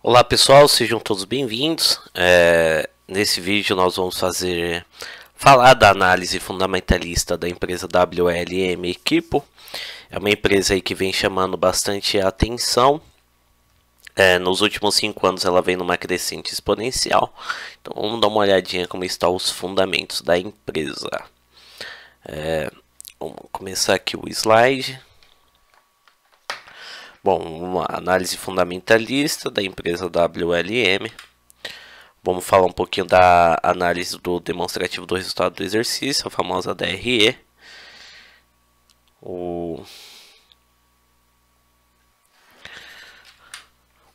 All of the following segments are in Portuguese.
Olá pessoal, sejam todos bem-vindos. É, nesse vídeo nós vamos fazer falar da análise fundamentalista da empresa WLM Equipo. É uma empresa aí que vem chamando bastante atenção. É, nos últimos cinco anos ela vem numa crescente exponencial. Então vamos dar uma olhadinha como estão os fundamentos da empresa. É, vamos começar aqui o slide. Bom, uma análise fundamentalista da empresa WLM. Vamos falar um pouquinho da análise do demonstrativo do resultado do exercício, a famosa DRE. O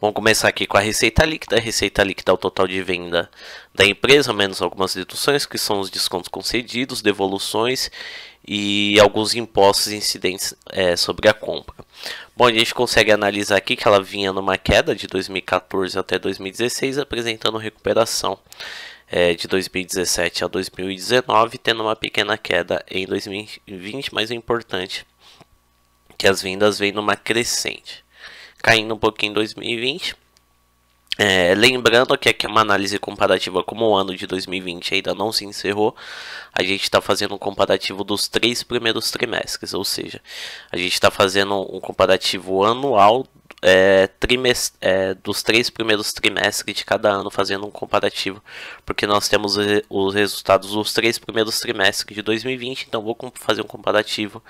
Vamos começar aqui com a receita líquida. A receita líquida é o total de venda da empresa, menos algumas deduções, que são os descontos concedidos, devoluções e alguns impostos incidentes é, sobre a compra. Bom, a gente consegue analisar aqui que ela vinha numa queda de 2014 até 2016, apresentando recuperação é, de 2017 a 2019, tendo uma pequena queda em 2020, mas o importante é que as vendas vêm numa crescente caindo um pouquinho em 2020. É, lembrando que aqui é uma análise comparativa como o ano de 2020 ainda não se encerrou, a gente está fazendo um comparativo dos três primeiros trimestres, ou seja, a gente está fazendo um comparativo anual é, é, dos três primeiros trimestres de cada ano, fazendo um comparativo, porque nós temos os resultados dos três primeiros trimestres de 2020, então vou fazer um comparativo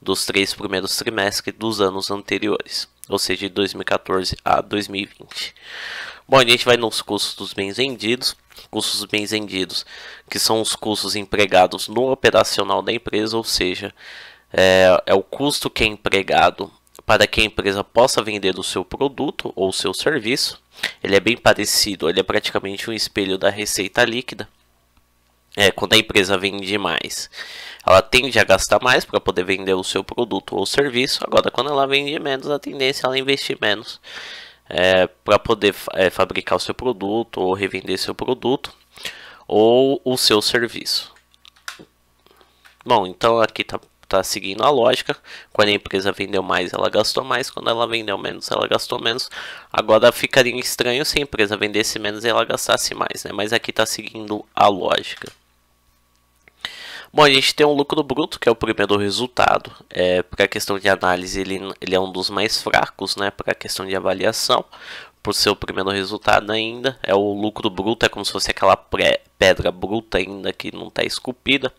dos três primeiros trimestres dos anos anteriores, ou seja, de 2014 a 2020. Bom, a gente vai nos custos dos bens vendidos. Custos dos bens vendidos, que são os custos empregados no operacional da empresa, ou seja, é, é o custo que é empregado para que a empresa possa vender o seu produto ou seu serviço. Ele é bem parecido, ele é praticamente um espelho da receita líquida. É, quando a empresa vende mais, ela tende a gastar mais para poder vender o seu produto ou serviço. Agora, quando ela vende menos, a tendência é ela investir menos é, para poder é, fabricar o seu produto ou revender seu produto ou o seu serviço. Bom, então aqui está tá seguindo a lógica. Quando a empresa vendeu mais, ela gastou mais. Quando ela vendeu menos, ela gastou menos. Agora ficaria estranho se a empresa vendesse menos e ela gastasse mais, né? Mas aqui está seguindo a lógica. Bom, a gente tem um lucro bruto, que é o primeiro resultado. É, para a questão de análise, ele, ele é um dos mais fracos, né? Para a questão de avaliação, por ser o primeiro resultado ainda. É o lucro bruto, é como se fosse aquela pedra bruta ainda que não está esculpida.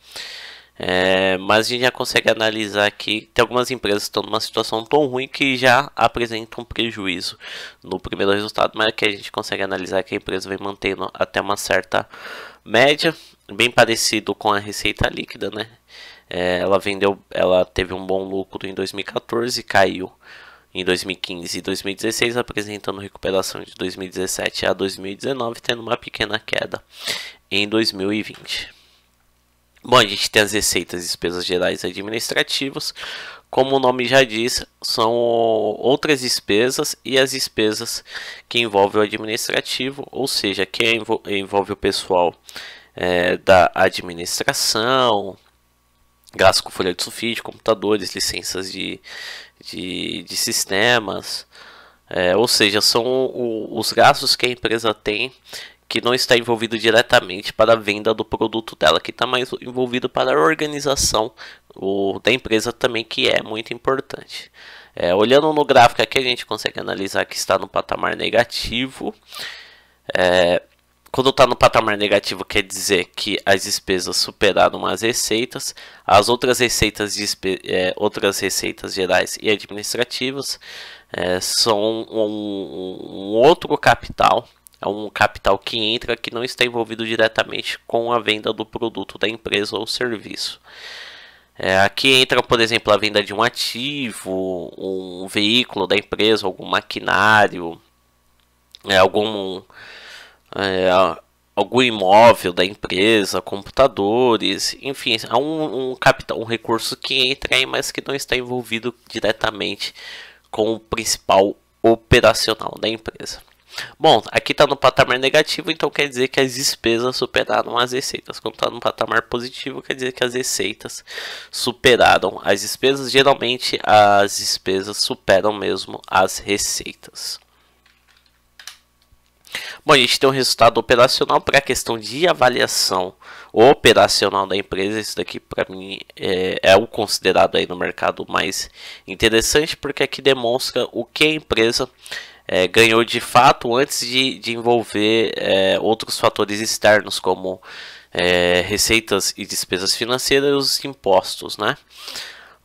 É, mas a gente já consegue analisar aqui. Tem algumas empresas que estão numa situação tão ruim que já apresentam prejuízo no primeiro resultado, mas é que a gente consegue analisar que a empresa vem mantendo até uma certa média, bem parecido com a receita líquida, né? É, ela vendeu, ela teve um bom lucro em 2014, caiu em 2015 e 2016, apresentando recuperação de 2017 a 2019, tendo uma pequena queda em 2020. Bom, a gente tem as receitas e despesas gerais administrativas como o nome já diz, são outras despesas e as despesas que envolvem o administrativo, ou seja, que envolve o pessoal é, da administração, gastos com folha de sulfite, computadores, licenças de, de, de sistemas. É, ou seja, são o, os gastos que a empresa tem que não está envolvido diretamente para a venda do produto dela, que está mais envolvido para a organização o, da empresa também, que é muito importante. É, olhando no gráfico aqui, a gente consegue analisar que está no patamar negativo. É, quando está no patamar negativo, quer dizer que as despesas superaram as receitas, as outras receitas, é, outras receitas gerais e administrativas é, são um, um, outro capital é um capital que entra que não está envolvido diretamente com a venda do produto da empresa ou serviço. É, aqui entra, por exemplo, a venda de um ativo, um veículo da empresa, algum maquinário, é, algum, é, algum imóvel da empresa, computadores, enfim, há é um, um, capital, um recurso que entra aí, mas que não está envolvido diretamente com o principal operacional da empresa. Bom, aqui está no patamar negativo, então quer dizer que as despesas superaram as receitas. Quando está no patamar positivo, quer dizer que as receitas superaram as despesas. Geralmente, as despesas superam mesmo as receitas. Bom, a gente tem um resultado operacional para a questão de avaliação operacional da empresa. Isso daqui, para mim, é, é, o considerado aí no mercado mais interessante, porque aqui demonstra o que a empresa é, ganhou de fato antes de, de envolver é, outros fatores externos como é, receitas e despesas financeiras e os impostos, né?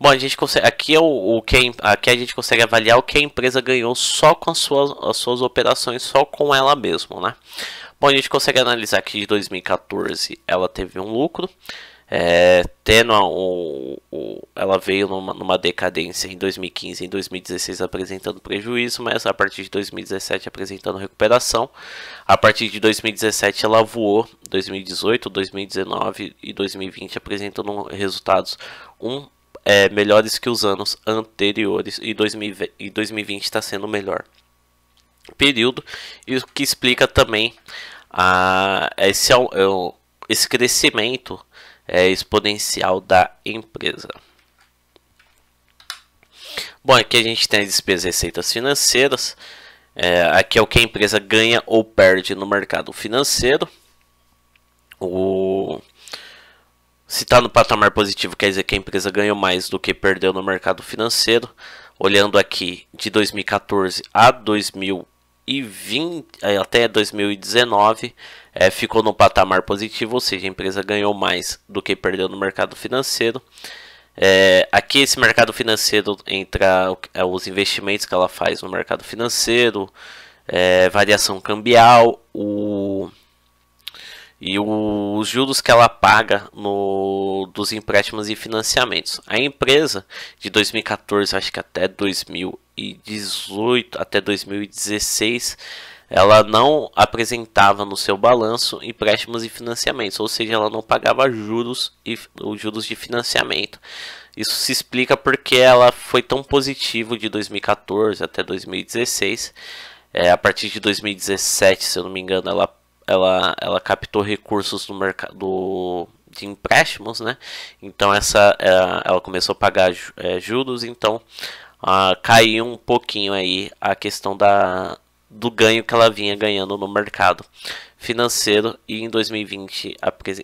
Bom, a gente consegue, aqui, é o, o que a, aqui a gente consegue avaliar o que a empresa ganhou só com as suas, as suas operações, só com ela mesma, né? Bom, a gente consegue analisar que de 2014 ela teve um lucro, é, tendo um, ela veio numa, numa, decadência em 2015 em 2016 apresentando prejuízo, mas a partir de 2017 apresentando recuperação. A partir de 2017 ela voou, 2018, 2019 e 2020 apresentando resultados um é, melhores que os anos anteriores e 2020 está sendo o melhor período, e o que explica também a, esse, é é esse crescimento é, exponencial da empresa. Bom, aqui a gente tem as despesas e receitas financeiras. É, aqui é o que a empresa ganha ou perde no mercado financeiro. O... Se está no patamar positivo, quer dizer que a empresa ganhou mais do que perdeu no mercado financeiro. Olhando aqui de 2014 a 2020 2020 eh, até 2019 é, eh, ficou no patamar positivo, ou seja, a empresa ganhou mais do que perdeu no mercado financeiro. É, aqui esse mercado financeiro entra é, os investimentos que ela faz no mercado financeiro, variação cambial, o e o, os juros que ela paga no, dos empréstimos e financiamentos. A empresa de 2014, acho que até 2018, até 2016, ela não apresentava no seu balanço empréstimos e financiamentos, ou seja, ela não pagava juros e os juros de financiamento. Isso se explica porque ela foi tão positivo de 2014 até 2016. É, a partir de 2017, se eu não me engano, ela ela, ela captou recursos do mercado de empréstimos, né? Então essa é, ela começou a pagar é, juros, então caiu um pouquinho aí a questão da do ganho que ela vinha ganhando no mercado financeiro e em 2020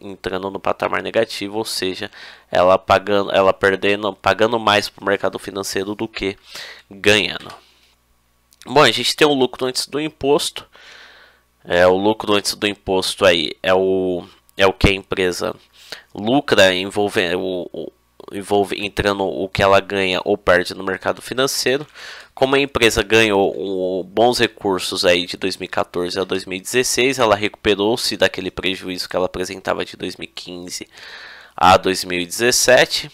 entrando no patamar negativo, ou seja, ela pagando, ela perdendo, pagando mais para o mercado financeiro do que ganhando. Bom, a gente tem o lucro antes do imposto, é, o lucro antes do imposto aí é o, é o que a empresa lucra envolvendo o, o envolve entrando o que ela ganha ou perde no mercado financeiro. Como a empresa ganhou um, bons recursos aí de 2014 a 2016, ela recuperou-se daquele prejuízo que ela apresentava de 2015 a 2017.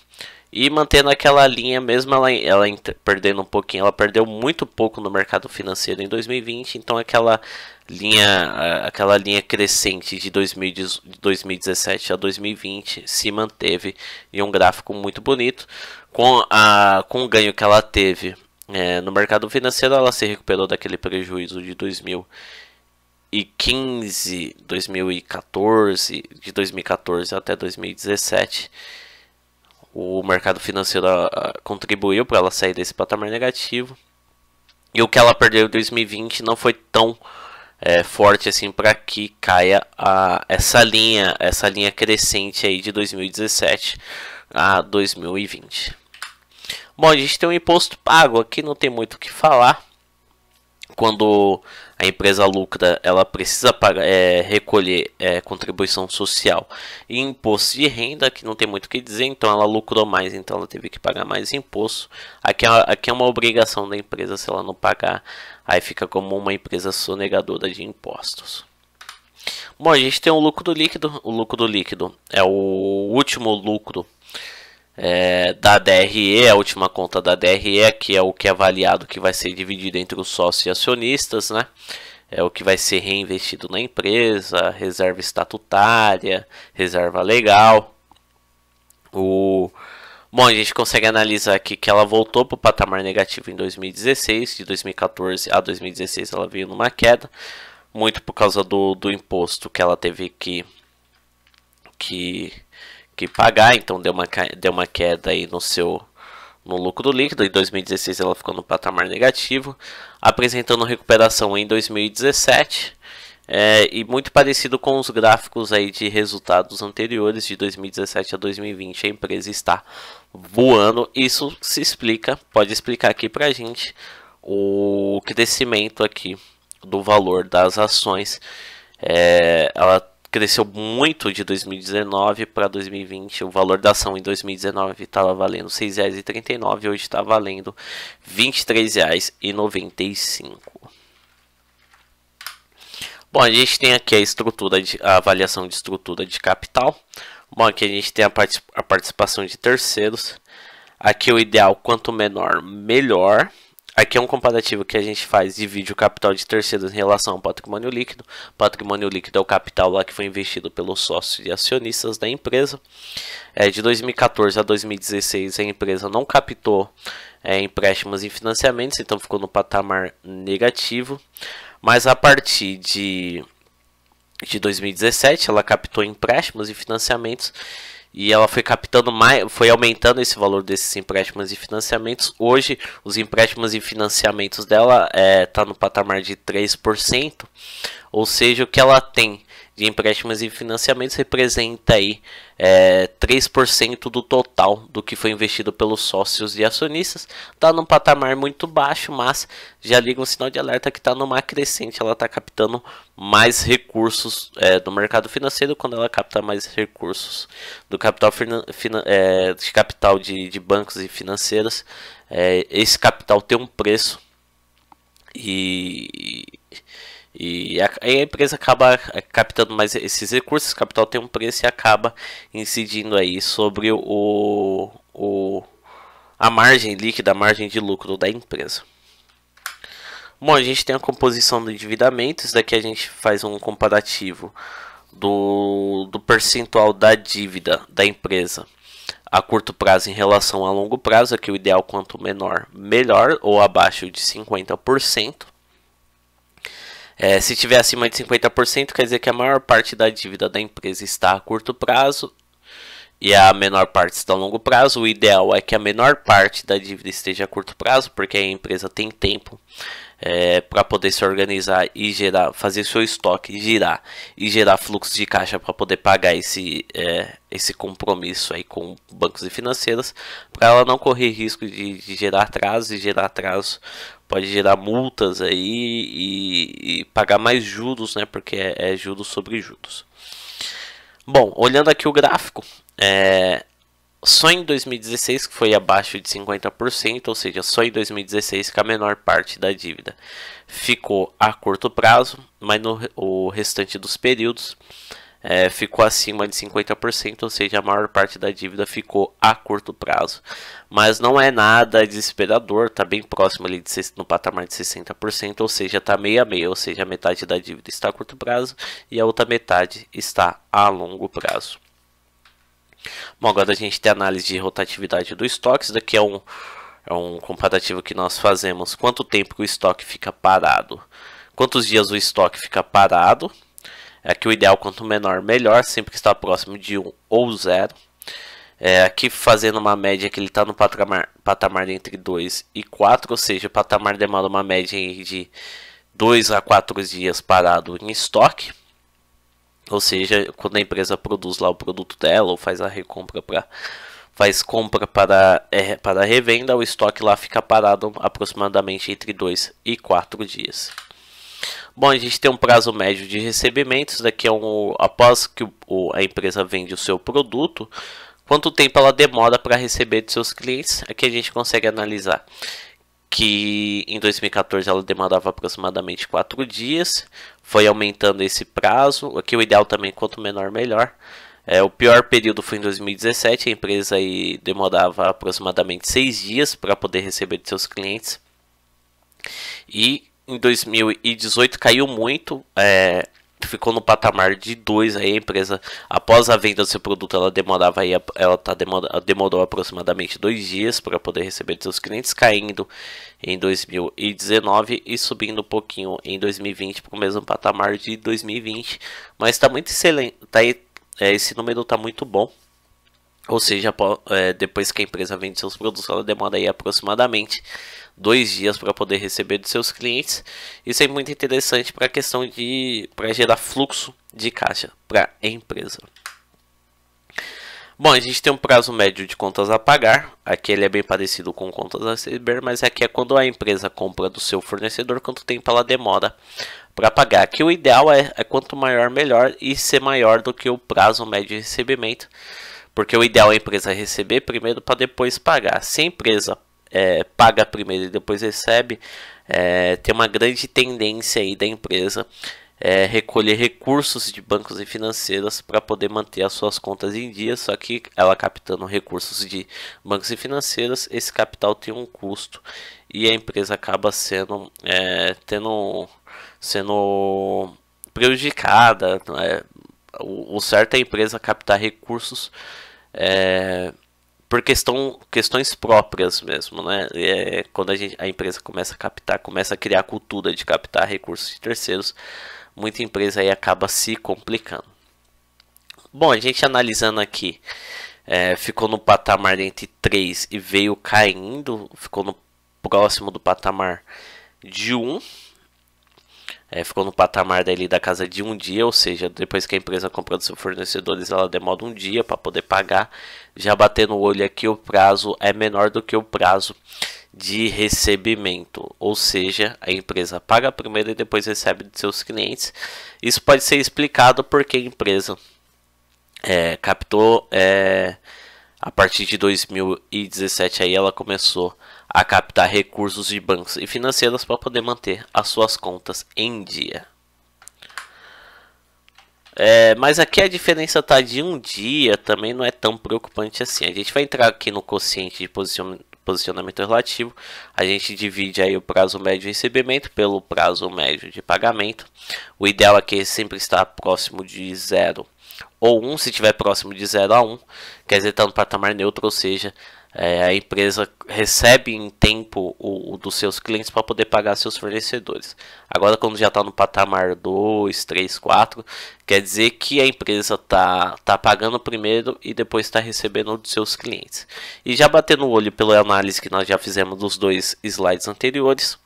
E mantendo aquela linha mesmo, ela, ela perdendo um pouquinho, ela perdeu muito pouco no mercado financeiro em 2020, então aquela linha, aquela linha crescente de 2017 a 2020 se manteve em um gráfico muito bonito. Com, a, com o ganho que ela teve é, no mercado financeiro, ela se recuperou daquele prejuízo de 2000 e 15, 2014, de 2014 até 2017 o mercado financeiro contribuiu para ela sair desse patamar negativo. E o que ela perdeu em 2020 não foi tão é, forte assim para que caia a, essa linha, essa linha crescente aí de 2017 a 2020. Bom, a gente tem um imposto pago aqui, não tem muito o que falar. Quando a empresa lucra, ela precisa pagar, é, recolher é, contribuição social e imposto de renda, que não tem muito o que dizer, então ela lucrou mais, então ela teve que pagar mais imposto. Aqui é, aqui é uma obrigação da empresa, se ela não pagar, aí fica como uma empresa sonegadora de impostos. Bom, a gente tem o lucro líquido. O lucro líquido é o último lucro é, da DRE, a última conta da DRE, que é o que é avaliado que vai ser dividido entre os sócios e acionistas, né? É o que vai ser reinvestido na empresa, reserva estatutária, reserva legal. O Bom, a gente consegue analisar aqui que ela voltou para o patamar negativo em 2016, de 2014 a 2016 ela veio numa queda, muito por causa do, do imposto que ela teve que, que que pagar, então deu uma, deu uma queda aí no seu no lucro líquido. Em 2016 ela ficou no patamar negativo, apresentando recuperação em 2017. É, e muito parecido com os gráficos aí de resultados anteriores de 2017 a 2020, a empresa está voando. Isso se explica, pode explicar aqui para a gente o crescimento aqui do valor das ações. É, ela cresceu muito de 2019 para 2020. O valor da ação em 2019 estava valendo R$ 6,39, hoje está valendo R$ 23,95. Bom, a gente tem aqui a estrutura de a avaliação de estrutura de capital. Bom, aqui a gente tem a, particip, a participação de terceiros. Aqui o ideal, quanto menor, melhor. Aqui é um comparativo que a gente faz de vídeo capital de terceiros em relação ao patrimônio líquido. Patrimônio líquido é o capital lá que foi investido pelos sócios e acionistas da empresa. É, de 2014 a 2016 a empresa não captou é, empréstimos e financiamentos, então ficou no patamar negativo. Mas a partir de de 2017, ela captou empréstimos e financiamentos e ela foi captando mais, foi aumentando esse valor desses empréstimos e financiamentos. Hoje, os empréstimos e financiamentos dela está eh, no patamar de 3%, ou seja, o que ela tem de empréstimos e financiamentos representa aí é, 3% do total do que foi investido pelos sócios e acionistas. Está num patamar muito baixo, mas já liga um sinal de alerta que está numa crescente. Ela está captando mais recursos é, do mercado financeiro quando ela capta mais recursos do capital, é, de, capital de, de bancos e financeiras. É, esse capital tem um preço e e a, a, empresa acaba é, captando mais esses recursos, o capital tem um preço e acaba incidindo aí sobre o, o, a margem líquida, a margem de lucro da empresa. Bom, a gente tem a composição do endividamento, isso daqui a gente faz um comparativo do, do percentual da dívida da empresa a curto prazo em relação a longo prazo, aqui o ideal quanto menor, melhor, ou abaixo de 50%. É, se tiver acima de 50%, quer dizer que a maior parte da dívida da empresa está a curto prazo e a menor parte está a longo prazo. O ideal é que a menor parte da dívida esteja a curto prazo, porque a empresa tem tempo é, para poder se organizar e gerar, fazer seu estoque girar e gerar fluxo de caixa para poder pagar esse, é, esse compromisso aí com bancos e financeiras, para ela não correr risco de, de gerar atraso e gerar atraso pode gerar multas aí e, e pagar mais juros, né? Porque é, é, juros sobre juros. Bom, olhando aqui o gráfico, é, só em 2016 que foi abaixo de 50%, ou seja, só em 2016 que a menor parte da dívida ficou a curto prazo, mas no o restante dos períodos é, ficou acima de 50%, ou seja, a maior parte da dívida ficou a curto prazo. Mas não é nada desesperador, está bem próximo ali de, no patamar de 60%, ou seja, está meio a meio, ou seja, metade da dívida está a curto prazo e a outra metade está a longo prazo. Bom, agora a gente tem a análise de rotatividade do estoque, isso daqui é um, é um comparativo que nós fazemos, quanto tempo o estoque fica parado, quantos dias o estoque fica parado, Aqui é o ideal quanto menor melhor, sempre que está próximo de 1 ou 0. É, aqui fazendo uma média que ele está no patamar, patamar entre 2 e 4, ou seja, o patamar demora uma média de 2 a 4 dias parado em estoque. Ou seja, quando a empresa produz lá o produto dela ou faz a recompra para faz compra para, é, para revenda, o estoque lá fica parado aproximadamente entre 2 e 4 dias. Bom, a gente tem um prazo médio de recebimentos, daqui a um após que o, a empresa vende o seu produto, quanto tempo ela demora para receber de seus clientes? Aqui a gente consegue analisar que em 2014 ela demorava aproximadamente 4 dias, foi aumentando esse prazo. Aqui o ideal também quanto menor melhor. É, o pior período foi em 2017, a empresa aí demorava aproximadamente 6 dias para poder receber de seus clientes. E em 2018 caiu muito, é, ficou no patamar de 2 aí a empresa após a venda do seu produto ela demorava aí ela tá demorou aproximadamente dois dias para poder receber seus clientes caindo em 2019 e subindo um pouquinho em 2020 para o mesmo patamar de 2020 mas está muito excelente tá, é, esse número está muito bom ou seja, é, depois que a empresa vende seus produtos, ela demora aí aproximadamente dois dias para poder receber dos seus clientes. Isso é muito interessante para a questão de para gerar fluxo de caixa para a empresa. Bom, a gente tem um prazo médio de contas a pagar. Aqui ele é bem parecido com contas a receber, mas aqui é, é quando a empresa compra do seu fornecedor, quanto tempo ela demora para pagar. Aqui o ideal é, é quanto maior melhor e ser maior do que o prazo médio de recebimento porque o ideal é a empresa receber primeiro para depois pagar. Se a empresa é, paga primeiro e depois recebe, é, tem uma grande tendência aí da empresa é, recolher recursos de bancos e financeiras para poder manter as suas contas em dia, só que ela captando recursos de bancos e financeiras, esse capital tem um custo e a empresa acaba sendo, é, tendo, sendo prejudicada, é, o, certo é a empresa captar recursos é, por questão, questões próprias mesmo, né? É, quando a, gente, a empresa começa a captar, começa a criar cultura de captar recursos de terceiros, muita empresa aí acaba se complicando. Bom, a gente analisando aqui, é, ficou no patamar entre 3 e veio caindo, ficou no próximo do patamar de 1. É, ficou no patamar dali da casa de um dia, ou seja, depois que a empresa comprou dos seus fornecedores, ela demora um dia para poder pagar. Já batendo o olho aqui, o prazo é menor do que o prazo de recebimento, ou seja, a empresa paga primeiro e depois recebe de seus clientes. Isso pode ser explicado porque a empresa é, captou é, a partir de 2017 aí ela começou a captar recursos de bancos e financeiras para poder manter as suas contas em dia. É, mas aqui a diferença tá de um dia, também não é tão preocupante assim. A gente vai entrar aqui no quociente de posicionamento relativo. A gente divide aí o prazo médio de recebimento pelo prazo médio de pagamento. O ideal aqui é sempre estar próximo de zero ou 1, um, se estiver próximo de 0 a 1, um, quer dizer, está no patamar neutro, ou seja, é, a empresa recebe em tempo o, o dos seus clientes para poder pagar seus fornecedores. Agora, quando já está no patamar 2, 3, 4, quer dizer que a empresa está tá pagando primeiro e depois está recebendo dos seus clientes. E já batendo o olho pela análise que nós já fizemos dos dois slides anteriores,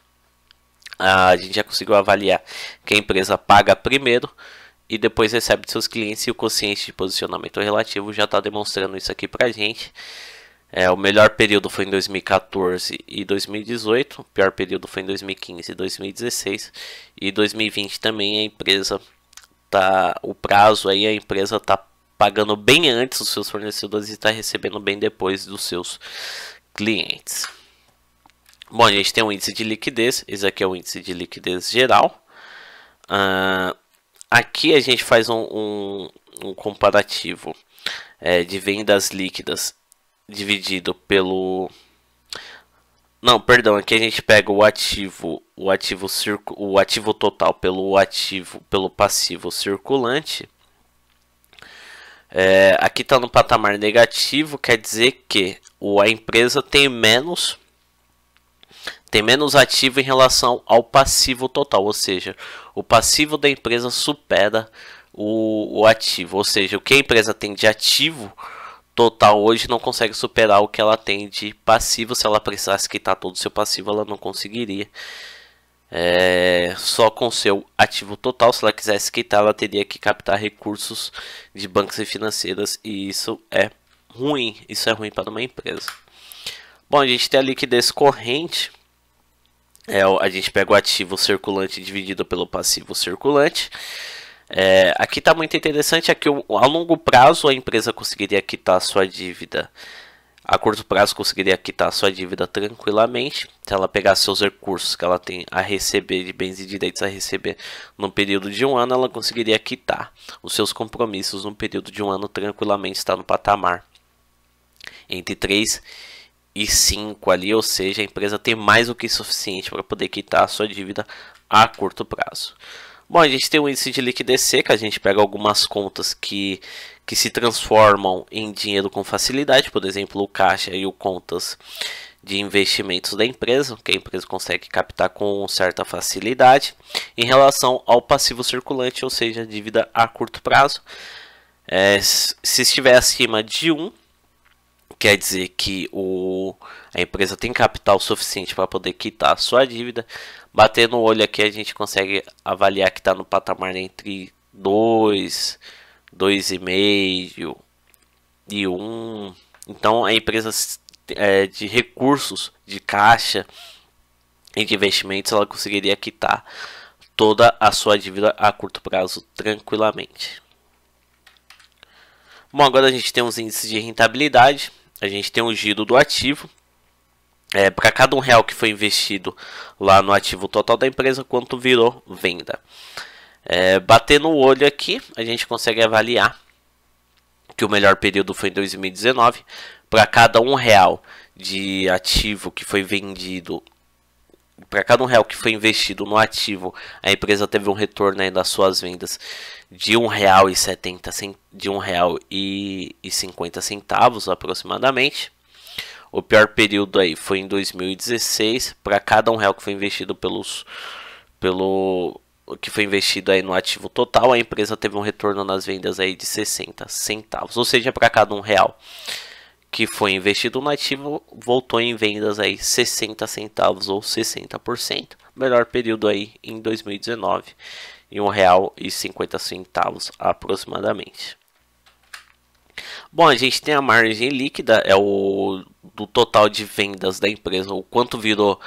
a gente já conseguiu avaliar que a empresa paga primeiro e depois recebe dos seus clientes e o consciente de posicionamento relativo já está demonstrando isso aqui para a gente é, o melhor período foi em 2014 e 2018, o pior período foi em 2015 e 2016 e 2020 também a empresa tá o prazo aí a empresa tá pagando bem antes dos seus fornecedores e está recebendo bem depois dos seus clientes. Bom, a gente tem um índice de liquidez, esse aqui é o índice de liquidez geral. Uh, aqui a gente faz um, um, um comparativo é, de vendas líquidas dividido pelo. Não, perdão, aqui a gente pega o ativo, o ativo circo, o ativo total pelo ativo, pelo passivo circulante. É, aqui está no patamar negativo, quer dizer que a empresa tem menos tem menos ativo em relação ao passivo total, ou seja, o passivo da empresa supera o, o ativo, ou seja, o que a empresa tem de ativo total hoje não consegue superar o que ela tem de passivo. Se ela precisasse quitar todo o seu passivo, ela não conseguiria. É, só com seu ativo total, se ela quisesse quitar, ela teria que captar recursos de bancos e financeiras. E isso é ruim. Isso é ruim para uma empresa. Bom, a gente tem a liquidez corrente. É, a gente pega o ativo circulante dividido pelo passivo circulante. É, aqui está muito interessante, é que a longo prazo a empresa conseguiria quitar sua dívida. A curto prazo conseguiria quitar sua dívida tranquilamente, se ela pegar seus recursos que ela tem a receber de bens e direitos a receber no período de um ano, ela conseguiria quitar os seus compromissos no período de um ano tranquilamente, está no patamar entre 3 e 5 ali, ou seja, a empresa tem mais do que suficiente para poder quitar a sua dívida a curto prazo. Bom, a gente tem o um índice de liquidez seca, a gente pega algumas contas que, que se transformam em dinheiro com facilidade, por exemplo, o caixa e o contas de investimentos da empresa, que a empresa consegue captar com certa facilidade, em relação ao passivo circulante, ou seja, dívida a curto prazo. É, se estiver acima de 1, um, quer dizer que o, a empresa tem capital suficiente para poder quitar a sua dívida. Bater no olho aqui a gente consegue avaliar que está no patamar entre 2, 2,5 e 1. Um. Então a empresa é, de recursos, de caixa e de investimentos, ela conseguiria quitar toda a sua dívida a curto prazo tranquilamente. Bom, agora a gente tem os índices de rentabilidade, a gente tem o giro do ativo, é, para cada um real que foi investido lá no ativo total da empresa, quanto virou venda. É, batendo o olho aqui, a gente consegue avaliar que o melhor período foi em 2019. Para cada um real de ativo que foi vendido, para cada um real que foi investido no ativo, a empresa teve um retorno aí das suas vendas de um real e setenta de um real e cinquenta centavos aproximadamente. O pior período aí foi em 2016, para cada um real que foi investido pelos pelo que foi investido aí no ativo total, a empresa teve um retorno nas vendas aí de 60 centavos, ou seja, para cada um real que foi investido no ativo, voltou em vendas aí 60 centavos ou 60%. Melhor período aí em 2019, em um real e 50 centavos aproximadamente. Bom, a gente tem a margem líquida, é o do total de vendas da empresa, o quanto virou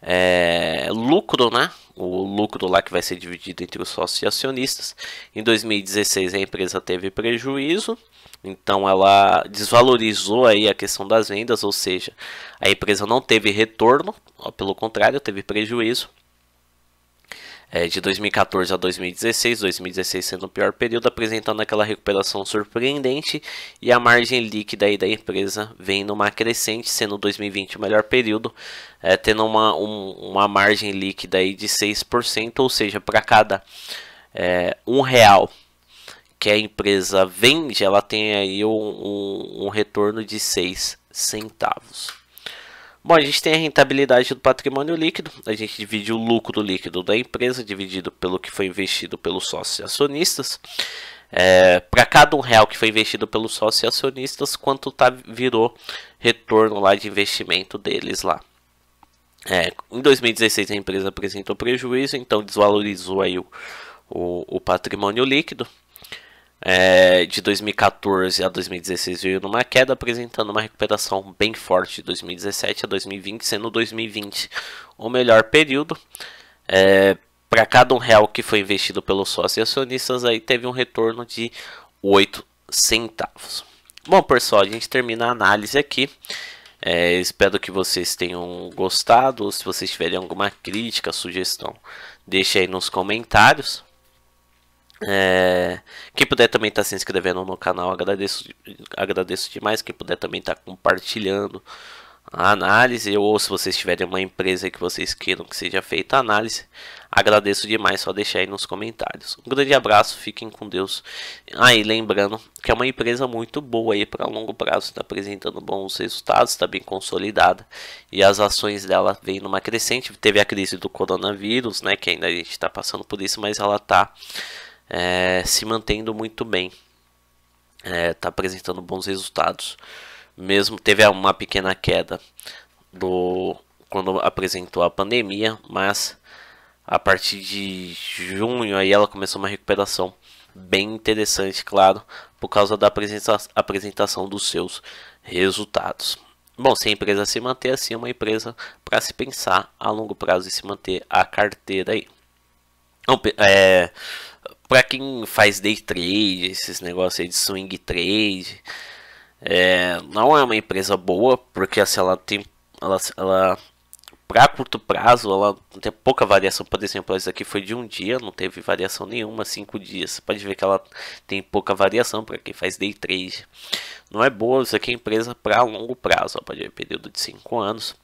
é, lucro, né? O lucro lá que vai ser dividido entre os sócios e acionistas. Em 2016 a empresa teve prejuízo, então ela desvalorizou aí a questão das vendas, ou seja, a empresa não teve retorno, pelo contrário, teve prejuízo é, de 2014 a 2016, 2016 sendo o pior período, apresentando aquela recuperação surpreendente e a margem líquida aí da empresa vem numa crescente, sendo 2020 o melhor período, é, tendo uma, um, uma margem líquida aí de 6%, ou seja, para cada é, um real que a empresa vende, ela tem aí um, um, um retorno de 6 centavos. Bom, a gente tem a rentabilidade do patrimônio líquido, a gente divide o lucro líquido da empresa dividido pelo que foi investido pelos sócios e acionistas. É, para cada um real que foi investido pelos sócios e acionistas, quanto tá, virou retorno lá de investimento deles lá. É, em 2016 a empresa apresentou prejuízo, então desvalorizou aí o, o, o patrimônio líquido. É, de 2014 a 2016 veio numa queda, apresentando uma recuperação bem forte de 2017 a 2020, sendo 2020 o melhor período. É, Para cada um real que foi investido pelos sócios e acionistas, aí teve um retorno de 8 centavos. Bom, pessoal, a gente termina a análise aqui. É, espero que vocês tenham gostado. Se vocês tiverem alguma crítica, sugestão, deixe aí nos comentários. É, quem puder também estar tá se inscrevendo no canal, agradeço, agradeço demais. Quem puder também estar tá compartilhando a análise, ou se vocês tiverem uma empresa que vocês queiram que seja feita a análise, agradeço demais. Só deixar aí nos comentários. Um grande abraço, fiquem com Deus. Aí, ah, lembrando que é uma empresa muito boa aí para longo prazo, está apresentando bons resultados, está bem consolidada e as ações dela vêm numa crescente. Teve a crise do coronavírus, né? Que ainda a gente está passando por isso, mas ela está é, se mantendo muito bem, está é, tá apresentando bons resultados. Mesmo teve uma pequena queda do quando apresentou a pandemia, mas a partir de junho aí ela começou uma recuperação bem interessante, claro, por causa da apresenta apresentação dos seus resultados. Bom, se a empresa se manter assim, é uma empresa para se pensar a longo prazo e se manter a carteira aí. é, para quem faz day trade, esses negócios aí de swing trade, é, não é uma empresa boa, porque assim, ela tem. Ela, ela, para curto prazo, ela tem pouca variação. Por exemplo, isso aqui foi de um dia, não teve variação nenhuma, cinco dias. Você pode ver que ela tem pouca variação para quem faz day trade. Não é boa, isso aqui é empresa para longo prazo, ó, pode ver período de 5 anos.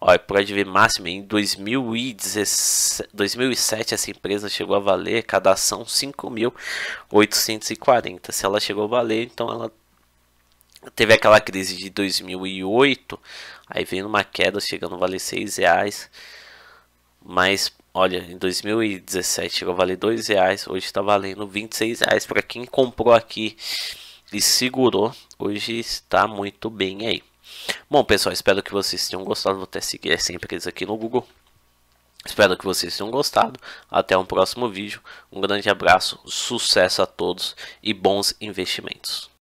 Ó, pode ver máximo em 2017, 2007 essa empresa chegou a valer cada ação 5.840. Se ela chegou a valer, então ela teve aquela crise de 2008, aí vem uma queda chegando a valer 6 reais. Mas olha, em 2017 chegou a valer 2 reais, hoje está valendo 26 reais para quem comprou aqui e segurou. Hoje está muito bem aí. Bom, pessoal, espero que vocês tenham gostado. Vou até seguir sempre eles aqui no Google. Espero que vocês tenham gostado. Até um próximo vídeo. Um grande abraço, sucesso a todos e bons investimentos.